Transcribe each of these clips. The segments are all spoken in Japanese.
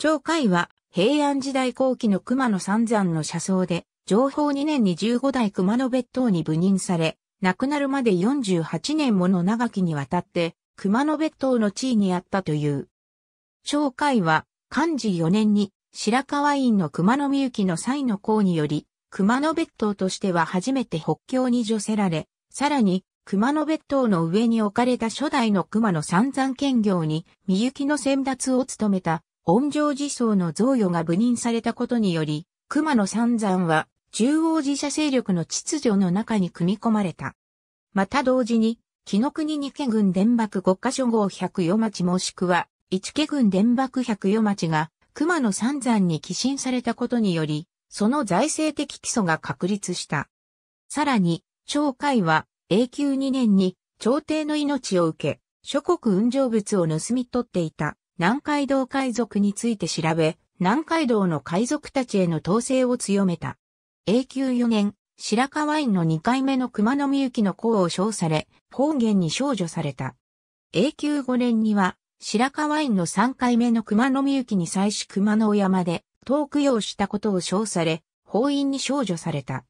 長海は平安時代後期の熊野三山の車窓で、情報2年に15代熊野別当に部任され、亡くなるまで48年もの長きにわたって、熊野別当の地位にあったという。長海は、漢字4年に、白河院の熊野みゆきの際の功により、熊野別当としては初めて北京に除せられ、さらに、熊野別当の上に置かれた初代の熊野三山兼業に、みゆきの先達を務めた恩情寺僧の贈与が部任されたことにより、熊野三山は中央寺社勢力の秩序の中に組み込まれた。また同時に、木の国二家軍伝幕五家所号百余町もしくは、一家軍伝幕百余町が熊野三山に寄進されたことにより、その財政的基礎が確立した。さらに、長海は永久2年に朝廷の命を受け、諸国運上物を盗み取っていた南海道海賊について調べ、南海道の海賊たちへの統制を強めた。永久4年、白河院の2回目の熊野みゆきの功を称され、方言に少女された。永久5年には、白河院の3回目の熊野みゆきに際し熊野山で、遠供養したことを称され、法院に少女された。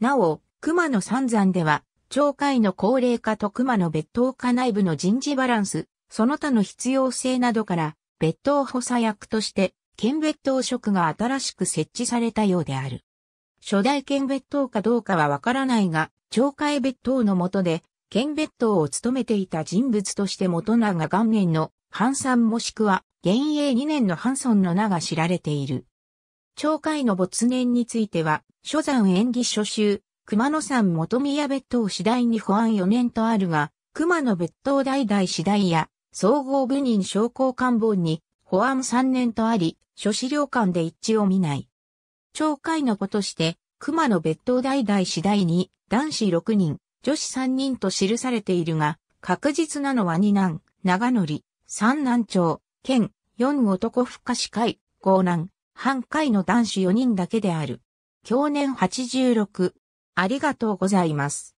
なお、熊野三山では、町会の高齢化と熊野別当化内部の人事バランス、その他の必要性などから、別当補佐役として、県別当職が新しく設置されたようである。初代県別当かどうかはわからないが、懲戒別当の下で、県別当を務めていた人物として元長元年のさん、もしくは、現営2年の半村の名が知られている。懲戒の没年については、諸山演技初集、熊野山元宮別当次第に保安4年とあるが、熊野別当代々次第や、総合部人商工官房に、保安3年とあり、諸資料館で一致を見ない。町会の子として、熊野別当代々次第に、男子6人、女子3人と記されているが、確実なのは2男、長則、三男長、県、4男不可視会、5男、半会の男子4人だけである。去年86。ありがとうございます。